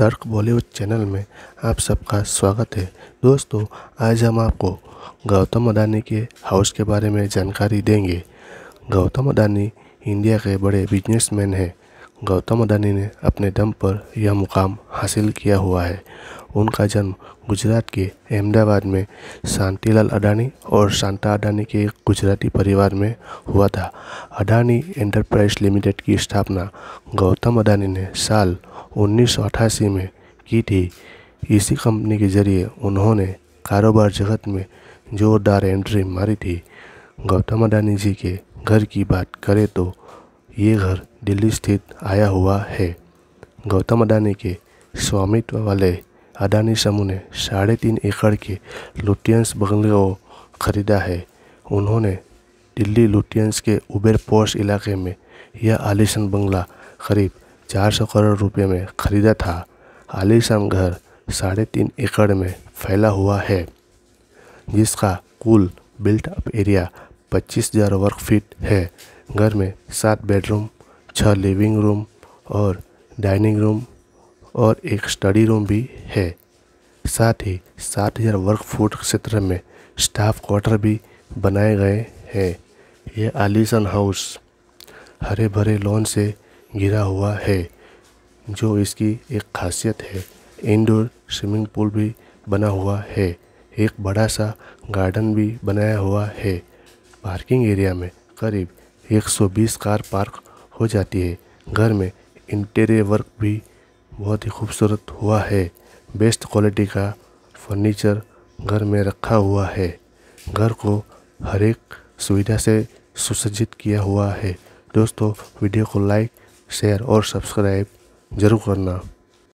तर्क बॉलीवुड चैनल में आप सबका स्वागत है दोस्तों आज हम आपको गौतम अदानी के हाउस के बारे में जानकारी देंगे गौतम अदानी इंडिया के बड़े बिजनेसमैन हैं गौतम अडानी ने अपने दम पर यह मुकाम हासिल किया हुआ है उनका जन्म गुजरात के अहमदाबाद में शांतिलाल अडानी और शांता अडानी के एक गुजराती परिवार में हुआ था अडानी एंटरप्राइज लिमिटेड की स्थापना गौतम अडानी ने साल उन्नीस में की थी इसी कंपनी के जरिए उन्होंने कारोबार जगत में जोरदार एंट्री मारी थी गौतम अडानी जी के घर की बात करें तो ये घर दिल्ली स्थित आया हुआ है गौतम अडानी के स्वामित्व वाले अडानी समूह ने साढ़े तीन एकड़ के लुटियंस बंगले को खरीदा है उन्होंने दिल्ली लुटियंस के उबेर पोस्ट इलाके में यह आलिशान बंगला करीब 400 करोड़ रुपए में खरीदा था आलिशान घर साढ़े तीन एकड़ में फैला हुआ है जिसका कुल बिल्ट अप एरिया पच्चीस हजार वर्ग फीट है घर में सात बेडरूम छः लिविंग रूम और डाइनिंग रूम और एक स्टडी रूम भी है साथ ही सात हज़ार वर्क फुट क्षेत्र में स्टाफ क्वार्टर भी बनाए गए हैं यह आलीशान हाउस हरे भरे लॉन से घिरा हुआ है जो इसकी एक खासियत है इंडोर स्विमिंग पूल भी बना हुआ है एक बड़ा सा गार्डन भी बनाया हुआ है पार्किंग एरिया में करीब 120 कार पार्क हो जाती है घर में इंटीरियर वर्क भी बहुत ही खूबसूरत हुआ है बेस्ट क्वालिटी का फर्नीचर घर में रखा हुआ है घर को हर एक सुविधा से सुसज्जित किया हुआ है दोस्तों वीडियो को लाइक शेयर और सब्सक्राइब ज़रूर करना